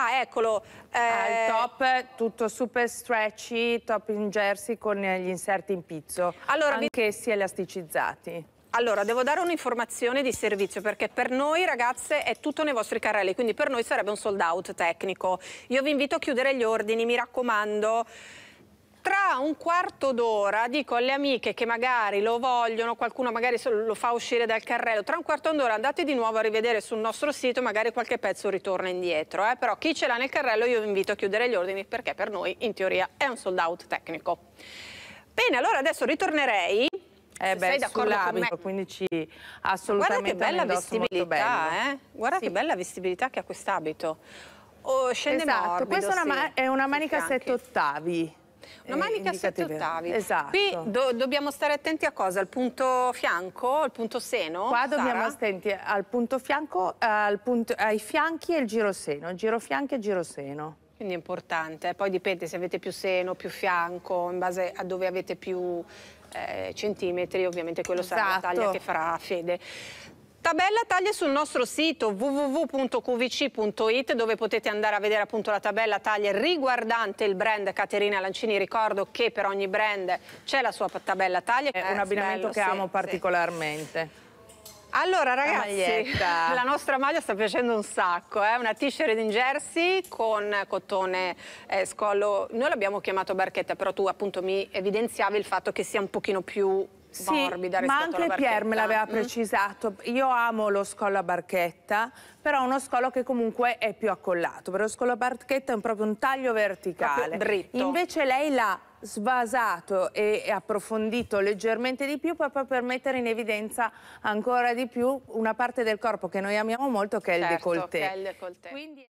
Ah, eccolo. Eh... Ah, il top tutto super stretchy, top in jersey con eh, gli inserti in pizzo, allora, si elasticizzati. Allora, devo dare un'informazione di servizio perché per noi ragazze è tutto nei vostri carrelli, quindi per noi sarebbe un sold out tecnico. Io vi invito a chiudere gli ordini, mi raccomando tra un quarto d'ora dico alle amiche che magari lo vogliono, qualcuno magari lo fa uscire dal carrello, tra un quarto d'ora andate di nuovo a rivedere sul nostro sito, magari qualche pezzo ritorna indietro, eh? però chi ce l'ha nel carrello io vi invito a chiudere gli ordini perché per noi in teoria è un sold out tecnico. Bene, allora adesso ritornerei eh beh, sei d'accordo con me? Quindi ci assolutamente Guarda che bella vestibilità, eh? Guarda sì. che bella vestibilità che ha quest'abito. Oh, scende esatto, morbido, questa è una, sì. è una manica 7 ottavi una manica a 7 ottavi. Esatto. Qui do dobbiamo stare attenti a cosa? Al punto fianco, al punto seno? Qua Sara? dobbiamo stare attenti al punto fianco, al punto, ai fianchi e il giro seno, giro fianchi e giro seno. Quindi è importante, poi dipende se avete più seno, più fianco, in base a dove avete più eh, centimetri, ovviamente quello esatto. sarà la taglia esatto. che farà fede. Tabella taglie sul nostro sito www.qvc.it dove potete andare a vedere appunto la tabella taglie riguardante il brand Caterina Lancini. Ricordo che per ogni brand c'è la sua tabella taglie. È un eh, abbinamento bello, che amo particolarmente. Sì. Allora ragazzi, la, la, nostra maglia sta piacendo un sacco, è eh? una t-shirt in jersey con cottone eh, scollo, noi l'abbiamo chiamato barchetta però tu appunto mi evidenziavi il fatto che sia un pochino più sì, morbida ma anche Pierre me l'aveva mm. precisato. Io amo lo scollo a barchetta, però uno scollo che comunque è più accollato. Per lo scollo a barchetta è proprio un taglio verticale. Proprio dritto. Invece lei l'ha svasato e approfondito leggermente di più proprio per mettere in evidenza ancora di più una parte del corpo che noi amiamo molto che è il certo, decolleté. il decolleté.